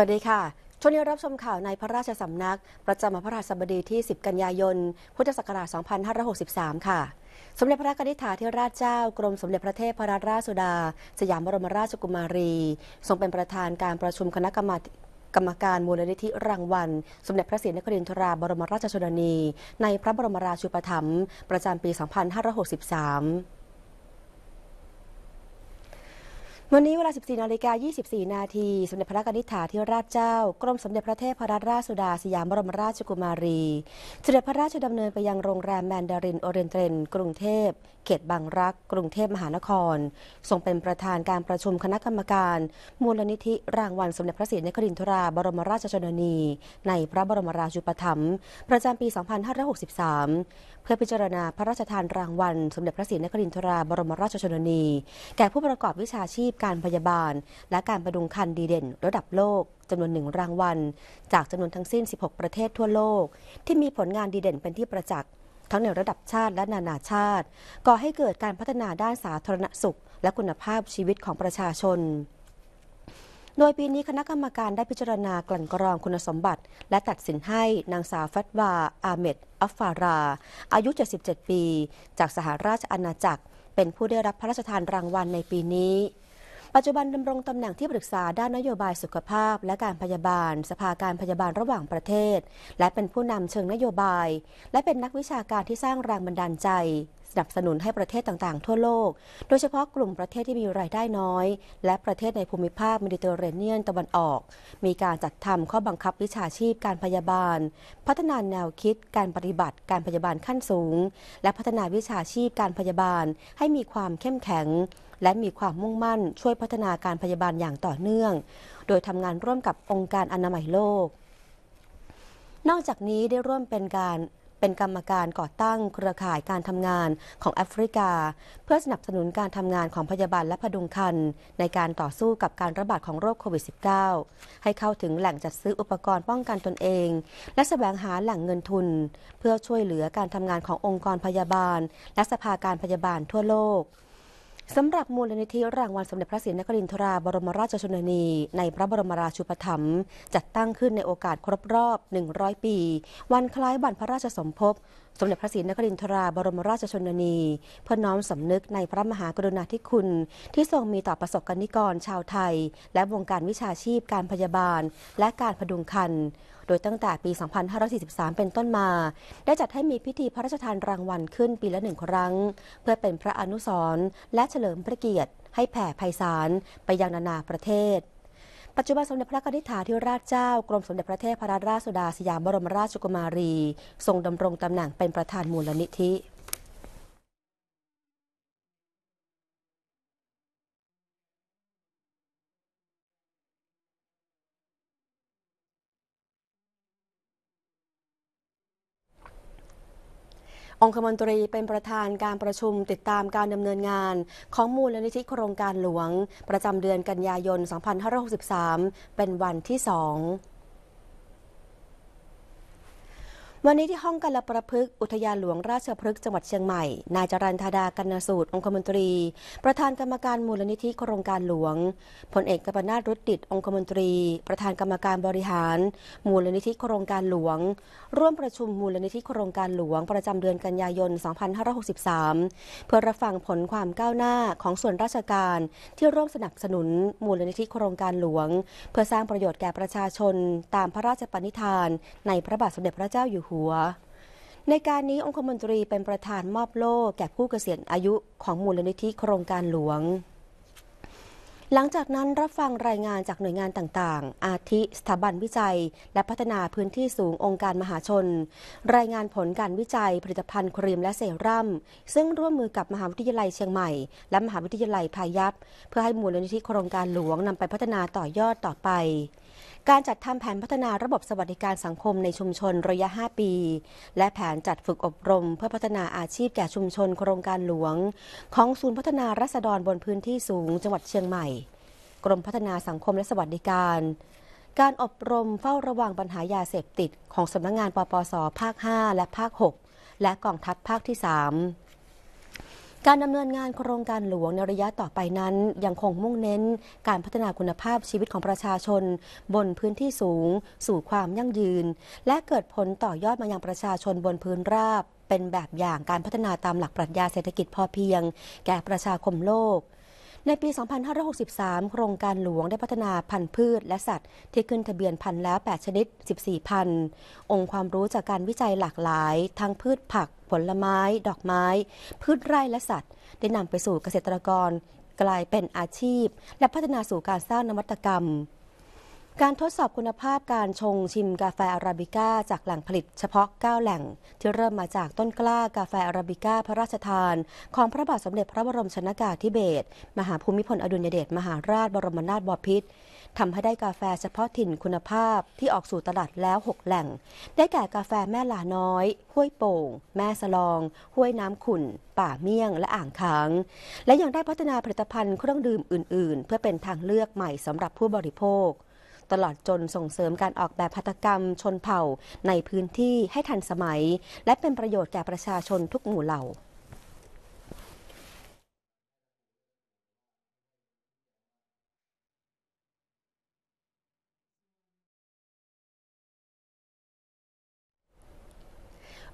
วัสดีค่ะ ช่วงนี้รับชมข่าวในพระราชสำนัก ประจำพระราชบดีที่ 10 กันยายน พุทธศักราช 2563 ค่ะ สมเด็จพระกนิษฐาธิราชเจ้ากรมสมเด็จพระเทพรัตนราชสุดา สยามบรมราชกุมารี ทรงเป็นประธานการประชุมคณะกรรมกรรมการมูลนิธิรางวัล สมเด็จพระศรีนครินทราบรมราชชนนี ในพระบรมราชูปถัมภ์ประจำปี 2563วันนี้เวลา 14นาฬิกา24 นาทีสมเด็จพระนิธิถาธิราชเจ้ากรมสมเด็จพระเทพรัตนราชสุดาสยามบรมราชกุมารีสเสด็จพระราชดำเนินไปยังโรงแรมแมนดาริน โอเรนเทรนกรุงเทพเขตบางรัก กรุงเทพมหานครทรงเป็นประธานการประชุมคณะกรรมการ มูลนิธิรางวัลสมเด็จพระศรีนครินทราบรมราชชนนี ในพระบรมราชูปถัมภ์ประจำปี 2563พื่อพิจารณาพระราชทานรางวัล สมเด็จพระศรีนครินทราบรมราชชนนี แก่ผู้ประกอบวิชาชีพการพยาบาล และการประดุงคันดีเด่นระดับโลก จำนวนหนึ่งรางวัล จากจำนวนทั้งสิ้น 16 ประเทศทั่วโลก ที่มีผลงานดีเด่นเป็นที่ประจักษ์ ทั้งในระดับชาติและนานาชาติก่อให้เกิดการพัฒนาด้านสาธารณสุข และคุณภาพชีวิตของประชาชนโดยปีนี้คณะกรรมการได้พิจารณากลั่นกรองคุณสมบัติ และตัดสินให้นางสาวฟัตวา อาเมดอัฟฟารา อายุ 77 ปี จากสหราชอาณาจักร เป็นผู้ได้รับพระราชทานรางวัลในปีนี้ปัจจุบันดำรงตำแหน่งที่ปรึกษาด้านนโยบายสุขภาพและการพยาบาล สภาการพยาบาลระหว่างประเทศ และเป็นผู้นำเชิงนโยบาย และเป็นนักวิชาการที่สร้างแรงบันดาลใจ สนับสนุนให้ประเทศต่าง ๆ ทั่วโลก โดยเฉพาะกลุ่มประเทศที่มีรายได้น้อย และประเทศในภูมิภาคเมดิเตอร์เรเนียนตะวันออก มีการจัดทำข้อบังคับวิชาชีพการพยาบาล พัฒนาแนวคิดการปฏิบัติการพยาบาลขั้นสูง และพัฒนาวิชาชีพการพยาบาลให้มีความเข้มแข็งและมีความมุ่งมั่นช่วยพัฒนาการพยาบาลอย่างต่อเนื่อง โดยทำงานร่วมกับองค์การอนามัยโลก นอกจากนี้ได้ร่วมเป็นการเป็นกรรมการก่อตั้งเครือข่ายการทำงานของแอฟริกา เพื่อสนับสนุนการทำงานของพยาบาลและพดุงคันในการต่อสู้กับการระบาดของโรคโควิด -19 ให้เข้าถึงแหล่งจัดซื้ออุปกรณ์ป้องกันตนเอง และสแสวงหาแหล่งเงินทุน เพื่อช่วยเหลือการทำงานขององค์กรพยาบาล และสภาการพยาบาลทั่วโลกสำหรับมูลนิธิรางวัลสมเด็จพระศรีนครินทราบรมราชชนนี ในพระบรมราชูปถัมภ์จัดตั้งขึ้นในโอกาสครบรอบ 100 ปี วันคล้ายวันพระราชสมภพสมเด็จพระศรีนครินทราบรมราชชนนีเพื่อน้อมสำนึกในพระมหากรุณาธิคุณที่ทรงมีต่อประสบกรนิกรชาวไทย และวงการวิชาชีพการพยาบาลและการพดุงคันโดยตั้งแต่ปี 2543 เป็นต้นมา ได้จัดให้มีพิธีพระราชทานรางวัลขึ้นปีละหนึ่งครั้ง เพื่อเป็นพระอนุสรณ์และเฉลิมพระเกียรติ ให้แผ่ไพศาลไปยังนานาประเทศ ปัจจุบันสมเด็จพระนิธิาธิราชเจ้ากรมสมเด็จพระเทพรัตนราชสุดาสยามบรมราชกุมารี ทรงดำรงตำแหน่งเป็นประธานมูลนิธิองคมนตรีเป็นประธานการประชุมติดตามการดำเนินงานของมูลนิธิโครงการหลวงประจำเดือนกันยายน 2563 เป็นวันที่สองวันนี้ที่ห้องกัลประพฤกษ์อุทยานหลวงราชพฤกษ์จังหวัดเชียงใหม่ นายจรันธาดากันนสูตรองคมนตรี ประธานกรรมการมูลนิธิโครงการหลวงพลเอกกัปนาทรุตดิดองคมนตรี ประธานกรรมการบริหาร มูลนิธิโครงการหลวง ร่วมประชุมมูลนิธิโครงการหลวง ประจำเดือนกันยายน 2563 เพื่อรับฟังผลความก้าวหน้าของส่วนราชการที่ร่วมสนับสนุนมูลนิธิโครงการหลวง เพื่อสร้างประโยชน์แก่ประชาชนตามพระราชปณิธานในพระบาทสมเด็จพระเจ้าอยู่หัวัวในการนี้องคมนตรีเป็นประธานมอบโล่แก่ผู้เกษียณอายุของมูลนิธิโครงการหลวง หลังจากนั้นรับฟังรายงานจากหน่วยงานต่างๆ อาทิสถาบันวิจัยและพัฒนาพื้นที่สูงองค์การมหาชน รายงานผลการวิจัย ผลิตภัณฑ์ครีมและเซรั่มซึ่งร่วมมือกับมหาวิทยาลัยเชียงใหม่และมหาวิทยาลัยพายัพเพื่อให้มูลนิธิโครงการหลวงนำไปพัฒนาต่อยอดต่อไปการจัดทำแผนพัฒนาระบบสวัสดิการสังคมในชุมชนระยะ 5 ปี และแผนจัดฝึกอบรมเพื่อพัฒนาอาชีพแก่ชุมชนโครงการหลวง ของศูนย์พัฒนารัศดรบนพื้นที่สูงจังหวัดเชียงใหม่ กรมพัฒนาสังคมและสวัสดิการ การอบรมเฝ้าระวังปัญหายาเสพติด ของสำนักงงานปปส ภาค 5 และภาค 6 และกองทัพภาคที่3การดำเนินงานโครงการหลวงในระยะต่อไปนั้นยังคงมุ่งเน้นการพัฒนาคุณภาพชีวิตของประชาชนบนพื้นที่สูง สู่ความยั่งยืน และเกิดผลต่อยอดมายังประชาชนบนพื้นราบ เป็นแบบอย่างการพัฒนาตามหลักปรัชญาเศรษฐกิจพอเพียง แก่ประชาคมโลกในปี 2563 โครงการหลวงได้พัฒนาพันธุ์พืชและสัตว์ที่ขึ้นทะเบียนพันธุ์แล้ว 8 ชนิด 14 พันธุ์องค์ความรู้จากการวิจัยหลากหลาย ทั้งพืชผักผลไม้ ดอกไม้ พืชไร่และสัตว์ได้นำไปสู่เกษตรกร กลายเป็นอาชีพ และพัฒนาสู่การสร้างนวัตกรรมการทดสอบคุณภาพการชงชิมกาแฟอาราบิก้าจากแหล่งผลิตเฉพาะ 9 แหล่ง ที่เริ่มมาจากต้นกล้ากาแฟอาราบิก้าพระราชทาน ของพระบาทสมเด็จพระบรมชนากาธิเบศรมหาภูมิพลอดุลยเดชมหาราชบรมนาถบพิตรทำให้ได้กาแฟเฉพาะถิ่นคุณภาพที่ออกสู่ตลาดแล้ว 6 แหล่ง ได้แก่กาแฟแม่หลาน้อยห้วยโป่ง แม่สลอง ห้วยน้ำขุ่น ป่าเมี่ยงและอ่างขางและยังได้พัฒนาผลิตภัณฑ์เครื่องดื่มอื่นๆ เพื่อเป็นทางเลือกใหม่สำหรับผู้บริโภคตลอดจนส่งเสริมการออกแบบพัฒกรรมชนเผ่าในพื้นที่ให้ทันสมัย และเป็นประโยชน์แก่ประชาชนทุกหมู่เหล่า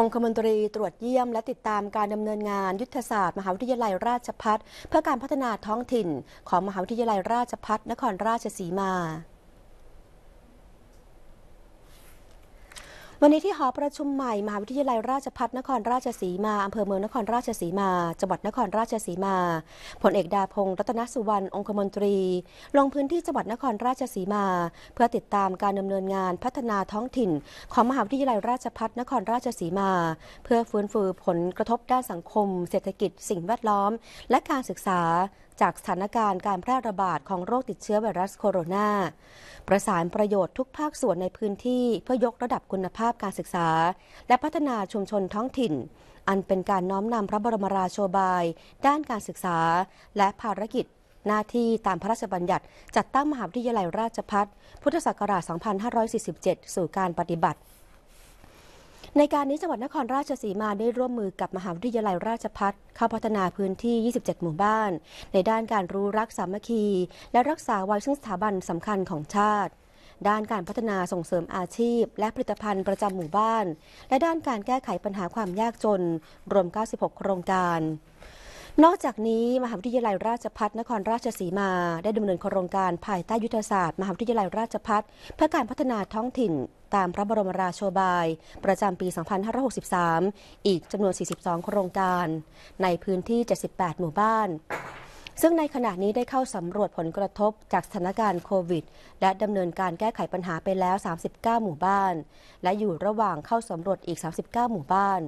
องคมนตรีตรวจเยี่ยมและติดตามการดำเนินงานยุทธศาสตร์มหาวิทยาลัยราชพัฒเพื่อการพัฒนาท้องถิ่นของมหาวิทยาลัยราชพัฒนครราชสีมาวันนี้ที่หอประชุมใหม่มหาวิทยาลัยราชพัฒนครราชสีมา อำเภอเมืองนครราชสีมา จังหวัดนครราชสีมา ผลเอกดาพงศ์รัตนสุวรรณองคมนตรี ลงพื้นที่จังหวัดนครราชสีมา เพื่อติดตามการดำเนินงานพัฒนาท้องถิ่น ของมหาวิทยาลัยราชพัฒนครราชสีมา เพื่อฟื้นฟูผลกระทบด้านสังคม เศรษฐกิจ สิ่งแวดล้อมและการศึกษาจากสถานการณ์การแพร่ระบาดของโรคติดเชื้อไวรัสโคโรนา ประสานประโยชน์ทุกภาคส่วนในพื้นที่เพื่อยกระดับคุณภาพการศึกษา และพัฒนาชุมชนท้องถิ่น อันเป็นการน้อมนำพระบรมราโชบาย ด้านการศึกษา และภารกิจ หน้าที่ตามพระราชบัญญัติ จัดตั้งมหาวิทยาลัยราชพัฒพุทธศักราช 2547 สู่การปฏิบัติในการนี้จังหวัดนครราชสีมาได้ร่วมมือกับมหาวิทยาลัยราชพัฒเข้าพัฒนาพื้นที่ 27 หมู่บ้าน ในด้านการรู้รักสามัคคี และรักษาไว้ซึ่งสถาบันสำคัญของชาติ ด้านการพัฒนาส่งเสริมอาชีพ และผลิตภัณฑ์ประจำหมู่บ้าน และด้านการแก้ไขปัญหาความยากจนรวม 96 โครงการนอกจากนี้มหาวิทยาลัยราชพัฒนครราชสีมา ได้ดำเนินโครงการ ภายใต้ยุทธศาสตร์ มหาวิทยาลัยราชพัฒเพื่อการพัฒนาท้องถิ่นตามพระบรมราโชบาย ประจำปี 2563 อีกจำนวน 42 โครงการ ในพื้นที่ 78 หมู่บ้าน ซึ่งในขณะนี้ได้เข้าสำรวจผลกระทบจากสถานการณ์โควิด และดำเนินการแก้ไขปัญหาไปแล้ว 39 หมู่บ้าน และอยู่ระหว่างเข้าสำรวจอีก 39หมู่บ้าน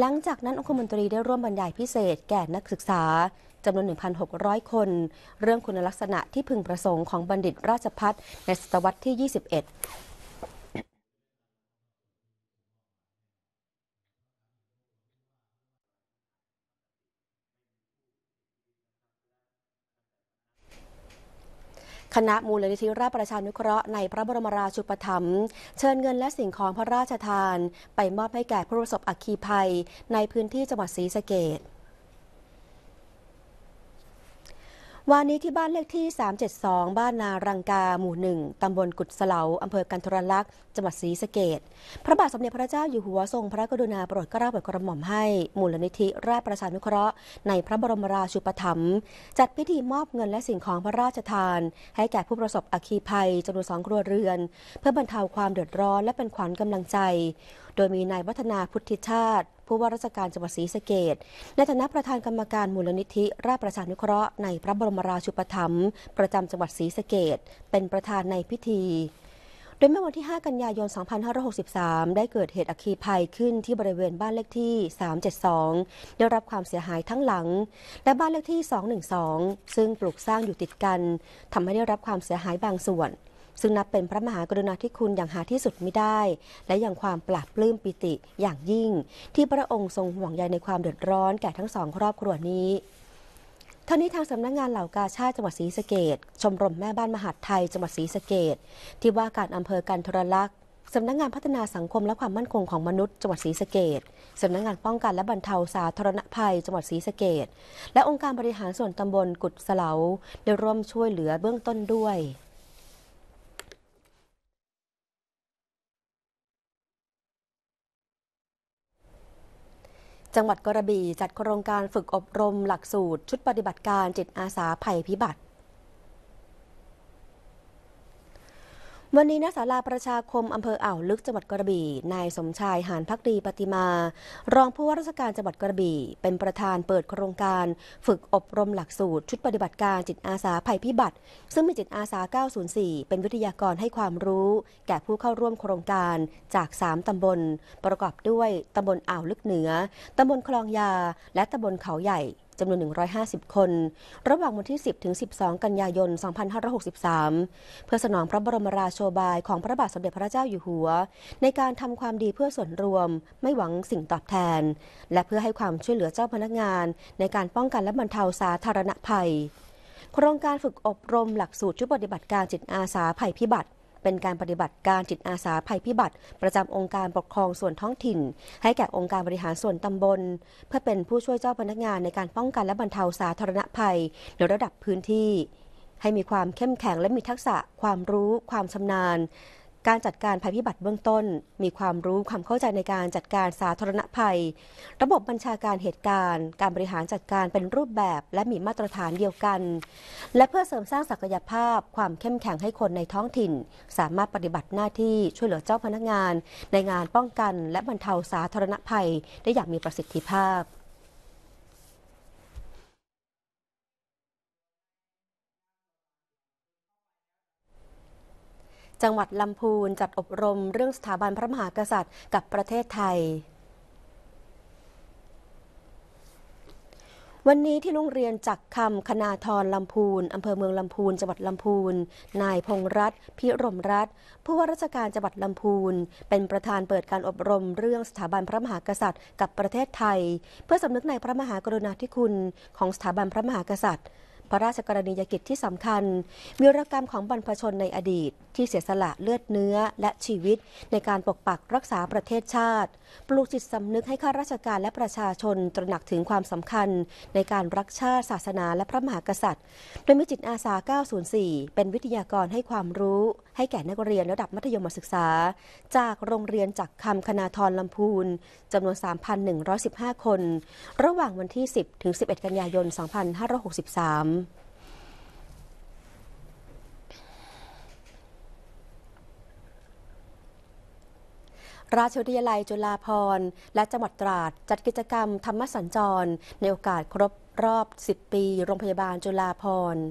หลังจากนั้นองคมนตรีได้ร่วมบรรยายพิเศษแก่นักศึกษา จำนวน 1,600 คน เรื่องคุณลักษณะที่พึงประสงค์ของบัณฑิตราชพัฒในศตวรรษที่ 21คณะมูลนิธิราชประชานุเคราะห์ในพระบรมราชูปถัมภ์เชิญเงินและสิ่งของพระราชทาน ไปมอบให้แก่ผู้ประสบอัคคีภัย ในพื้นที่จังหวัดศรีสะเกษวันนี้ที่บ้านเลขที่ 372 บ้านนารังกา หมู่หนึ่งตำบลกุดสลา อำเภอกันทรลักษ์จังหวัดศรีสะเกดพระบาทสมเด็จพระเจ้าอยู่หัวทรงพระกรุณาโปรดเกล้าโปรดกระหม่อมให้มูลนิธิราชประชานุเคราะห์ในพระบรมราชูปถัมภ์จัดพิธีมอบเงินและสิ่งของพระราชทาน ให้แก่ผู้ประสบอัคคีภัยจำนวนสองครัวเรือน เพื่อบรรเทาความเดือดร้อนและเป็นขวัญกำลังใจ โดยมีนายวัฒนาพุทธิชาติผู้ว่าราชการจังหวัดศรีสะเกดในฐานะประธานกรรมการมูลนิธิ ราชประชานุเคราะห์ในพระบรมราชูปถัมภ์ประจำจังหวัดศรีสะเกดเป็นประธานในพิธี โดยเมื่อวันที่ 5 กันยายน 2563 ได้เกิดเหตุอัคคีภัยขึ้นที่บริเวณบ้านเลขที่ 372 ได้รับความเสียหายทั้งหลัง และบ้านเลขที่ 212 ซึ่งปลูกสร้างอยู่ติดกันทำให้ได้รับความเสียหายบางส่วนซึ่งนับเป็นพระมหากรุณาธิคุณอย่างหาที่สุดไม่ได้ และอย่างความปลาบปลื้มปิติอย่างยิ่ง ที่พระองค์ทรงห่วงใยในความเดือดร้อนแก่ทั้งสองครอบครัวนี้ ท่านี้ทางสำนักงงานเหล่ากาชาติจังหวัดศรีสะเกดชมรมแม่บ้านมหาดไทยจังหวัดศรีสะเกดที่ว่าการอำเภอการทรลักษ์สำนักงงานพัฒนาสังคมและความมั่นคงของมนุษย์จังหวัดศรีสะเกดสำนักงงานป้องกันและบรรเทาสาธารณภัย จังหวัดศรีสะเกดและองค์การบริหารส่วนตำบลกุดสลาได้ร่วมช่วยเหลือเบื้องต้นด้วยจังหวัดกระบี่จัดโครงการฝึกอบรมหลักสูตรชุดปฏิบัติการจิตอาสาภัยพิบัติวันนี้ณศาลาประชาคมอำเภออ่าวลึกจังหวัดกระบี่ นายสมชายหานพักดีปฏิมา รองผู้ว่าราชการจังหวัดกระบี่ เป็นประธานเปิดโครงการ ฝึกอบรมหลักสูตรชุดปฏิบัติการจิตอาสาภัยพิบัติ ซึ่งมีจิตอาสา904 เป็นวิทยากรให้ความรู้ แก่ผู้เข้าร่วมโครงการจาก 3 ตำบล ประกอบด้วยตำบลอ่าวลึกเหนือตำบลคลองยาและตำบลเขาใหญ่จำนวน 150 คน ระหว่างวันที่ 10 ถึง 12 กันยายน 2563 เพื่อสนองพระบรมราโชบายของพระบาทสมเด็จพระเจ้าอยู่หัว ในการทำความดีเพื่อส่วนรวม ไม่หวังสิ่งตอบแทน และเพื่อให้ความช่วยเหลือเจ้าพนักงาน ในการป้องกันและบรรเทาสาธารณภัย โครงการฝึกอบรมหลักสูตรชุดปฏิบัติการจิตอาสาภัยพิบัติเป็นการปฏิบัติการจิตอาสาภัยพิบัติ ประจำองค์การปกครองส่วนท้องถิ่น ให้แก่องค์การบริหารส่วนตำบล เพื่อเป็นผู้ช่วยเจ้าพนักงานในการป้องกันและบรรเทาสาธารณภัยในระดับพื้นที่ ให้มีความเข้มแข็งและมีทักษะความรู้ความชำนาญการจัดการภัยพิบัติเบื้องต้นมีความรู้ความเข้าใจในการจัดการสาธารณภัย ระบบบัญชาการเหตุการณ์ การบริหารจัดการเป็นรูปแบบและมีมาตรฐานเดียวกัน และเพื่อเสริมสร้างศักยภาพ ความเข้มแข็งให้คนในท้องถิ่น สามารถปฏิบัติหน้าที่ช่วยเหลือเจ้าพนักงาน ในงานป้องกัน และบรรเทาสาธารณภัยได้อย่างมีประสิทธิภาพจังหวัดลำพูนจัดอบรมเรื่องสถาบันพระมหากษัตริย์ กับประเทศไทย วันนี้ที่โรงเรียนจักคำคณาทรลำพูน อำเภอเมืองลำพูน จังหวัดลำพูน นายพงรัตพิรมรัตผู้ว่าราชการจังหวัดลำพูน เป็นประธานเปิดการอบรมเรื่องสถาบันพระมหากษัตริย์กับประเทศไทย เพื่อสำนึกในพระมหากรุณาธิคุณของสถาบันพระมหากษัตริย์พระราชกรณียกิจที่สำคัญวีรกรรมของบรรพชนในอดีต ที่เสียสละเลือดเนื้อและชีวิต ในการปกปักรักษาประเทศชาติ ปลูกจิตสำนึกให้ข้าราชการและประชาชนตระหนักถึงความสำคัญ ในการรักชาติศาสนาและพระมหากษัตริย์โดยมีจิตอาสา 904 เป็นวิทยากรให้ความรู้ให้แก่นักเรียนระดับมัธยมศึกษา จากโรงเรียนจักคำคณาทรลำพูนจำนวน 3,115 คน ระหว่างวันที่ 10 ถึง 11 กันยายน 2563 ราชวิทยาลัยจุฬาภรณ์ และจังหวัดตราดจัดกิจกรรมธรรมสัญจร ในโอกาสครบรอบ 10 ปี โรงพยาบาลจุฬาภรณ์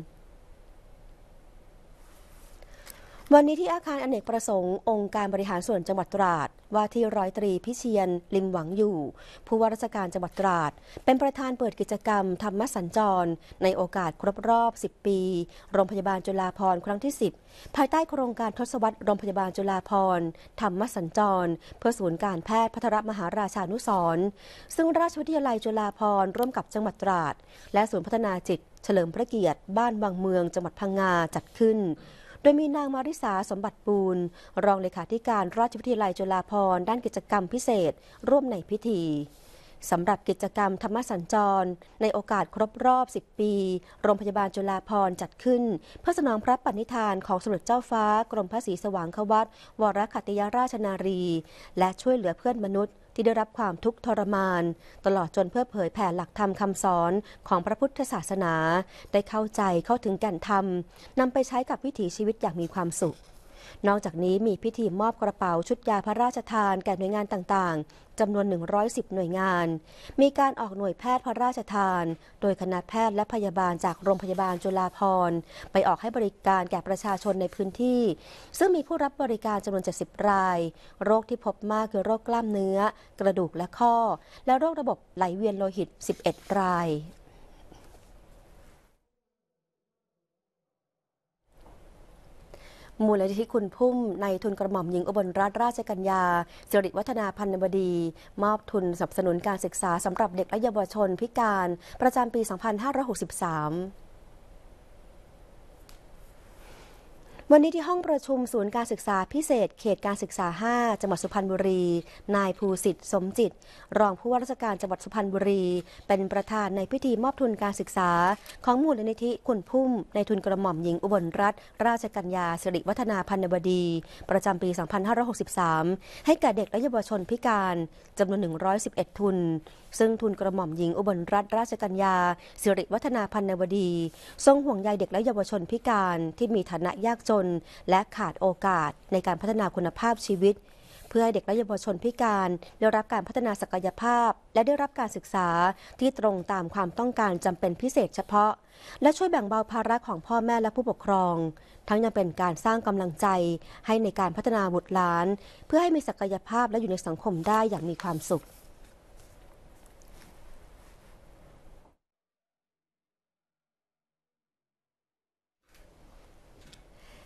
วันนี้ที่อาคารอนเนกประสงค์องค์การบริหารส่วนจังหวัดตราด ว่าที่ร้อยตรี พิเชียนลิมหวังอยู่ ผู้ว่าราชการจังหวัดตราด เป็นประธานเปิดกิจกรรมธรรมสัญจร ในโอกาสครบรอบ 10 ปี โรงพยาบาลจุฬาภรครั้งที่10ภายใต้โครงการทศวรรษโรงพยาบาลจุฬาภรธรรมสัญจร เพื่อศูนย์การแพทย์พัทรมหาราชานุสรซึ่งราชวิทยาลัยจุฬาภรร่วมกับจังหวัดตราดและศูนย์พัฒนาจิตเฉลิมพระเกียรติ บ้านวังเมืองจังหวัดพังงาจัดขึ้นโดยมีนางมาริสาสมบัติบูรณ์รองเลขาธิการราชวิทยาลัยจุฬาภรด้านกิจกรรมพิเศษ ร่วมในพิธีสำหรับกิจกรรมธรรมสัญจร ในโอกาสครบรอบ 10 ปี โรงพยาบาลจุฬาภรณ์จัดขึ้น เพื่อสนองพระปณิธานของสมเด็จเจ้าฟ้า กรมพระศรีสว่างควัตวรคัตยาราชนารี และช่วยเหลือเพื่อนมนุษย์ที่ได้รับความทุกข์ทรมาน ตลอดจนเพื่อเผยแผ่หลักธรรมคำสอนของพระพุทธศาสนา ได้เข้าใจเข้าถึงแก่นธรรมนำไปใช้กับวิถีชีวิตอย่างมีความสุขนอกจากนี้มีพิธีมอบกระเป๋าชุดยาพระราชทาน แก่หน่วยงานต่างๆจำนวน 110 หน่วยงาน มีการออกหน่วยแพทย์พระราชทาน โดยคณะแพทย์และพยาบาลจากโรงพยาบาลจุฬาภรณ์ ไปออกให้บริการแก่ประชาชนในพื้นที่ ซึ่งมีผู้รับบริการจำนวน70ราย โรคที่พบมากคือโรคกล้ามเนื้อ กระดูกและข้อ และโรคระบบไหลเวียนโลหิต 11รายมูลนิธิคุณพุ่มในทุนกระหม่อมหญิงอุบลรัตนราชกัญญาสิริวัฒนาพันนบดี มอบทุนสนับสนุนการศึกษาสำหรับเด็กและเยาวชนพิการประจำปี 2563วันนี้ที่ห้องประชุมศูนย์การศึกษาพิเศษเขตการศึกษา 5 จังหวัดสุพรรณบุรี นายภูสิทธิ์สมจิต รองผู้ว่าราชการจังหวัดสุพรรณบุรี เป็นประธานในพิธีมอบทุนการศึกษา ของมูลนิธิคุณพุ่มในทุนกระหม่อมหญิงอุบลรัตน์ราชกัญญาสิริวัฒนาพันธบดี ประจำปี 2563 ให้แก่เด็กและเยาวชนพิการจำนวน 111 ทุนซึ่งทุนกระหม่อมหญิงอุบลรัตนราชกัญญาสิริวัฒนาพันนวดีทรงห่วงใยเด็กและเยาวชนพิการที่มีฐานะยากจน และขาดโอกาสในการพัฒนาคุณภาพชีวิต เพื่อให้เด็กและเยาวชนพิการได้รับการพัฒนาศักยภาพและได้รับการศึกษาที่ตรงตามความต้องการจำเป็นพิเศษเฉพาะ และช่วยแบ่งเบาภาระของพ่อแม่และผู้ปกครอง ทั้งยังเป็นการสร้างกำลังใจ ให้ในการพัฒนาบุตรหลาน เพื่อให้มีศักยภาพและอยู่ในสังคมได้อย่างมีความสุข